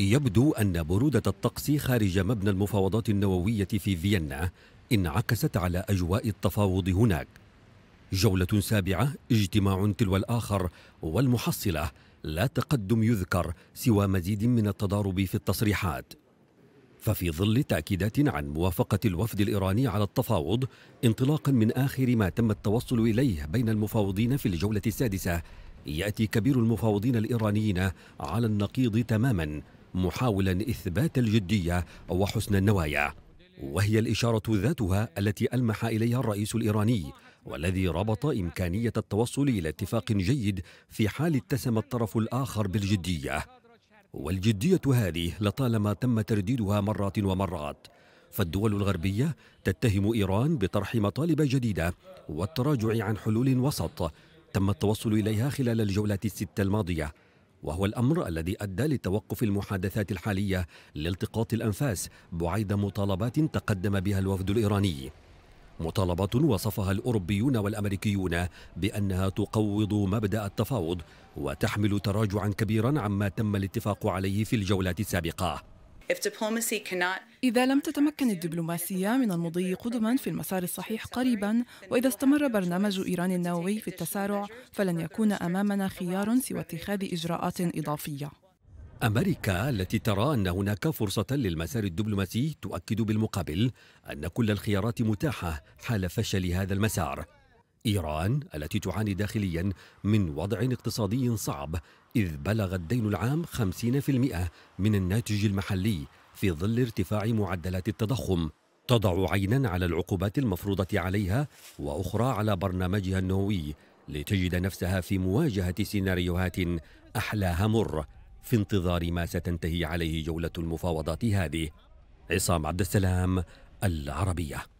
يبدو أن برودة الطقس خارج مبنى المفاوضات النووية في فيينا انعكست على أجواء التفاوض هناك جولة سابعة اجتماع تلو الآخر والمحصلة لا تقدم يذكر سوى مزيد من التضارب في التصريحات ففي ظل تأكيدات عن موافقة الوفد الإيراني على التفاوض انطلاقا من آخر ما تم التوصل إليه بين المفاوضين في الجولة السادسة يأتي كبير المفاوضين الإيرانيين على النقيض تماما محاولا إثبات الجدية وحسن النوايا وهي الإشارة ذاتها التي ألمح إليها الرئيس الإيراني والذي ربط إمكانية التوصل إلى اتفاق جيد في حال اتسم الطرف الآخر بالجدية والجدية هذه لطالما تم ترديدها مرات ومرات فالدول الغربية تتهم إيران بطرح مطالب جديدة والتراجع عن حلول وسط تم التوصل إليها خلال الجولات الستة الماضية وهو الأمر الذي أدى لتوقف المحادثات الحالية لالتقاط الأنفاس بعيد مطالبات تقدم بها الوفد الإيراني مطالبات وصفها الأوروبيون والأمريكيون بأنها تقوض مبدأ التفاوض وتحمل تراجعا كبيرا عما تم الاتفاق عليه في الجولات السابقة إذا لم تتمكن الدبلوماسية من المضي قدما في المسار الصحيح قريبا وإذا استمر برنامج إيران النووي في التسارع فلن يكون أمامنا خيار سوى اتخاذ إجراءات إضافية أمريكا التي ترى أن هناك فرصة للمسار الدبلوماسي تؤكد بالمقابل أن كل الخيارات متاحة حال فشل هذا المسار إيران التي تعاني داخليا من وضع اقتصادي صعب إذ بلغ الدين العام 50% من الناتج المحلي في ظل ارتفاع معدلات التضخم تضع عينا على العقوبات المفروضة عليها وأخرى على برنامجها النووي لتجد نفسها في مواجهة سيناريوهات أحلاها مر في انتظار ما ستنتهي عليه جولة المفاوضات هذه عصام عبد السلام العربيه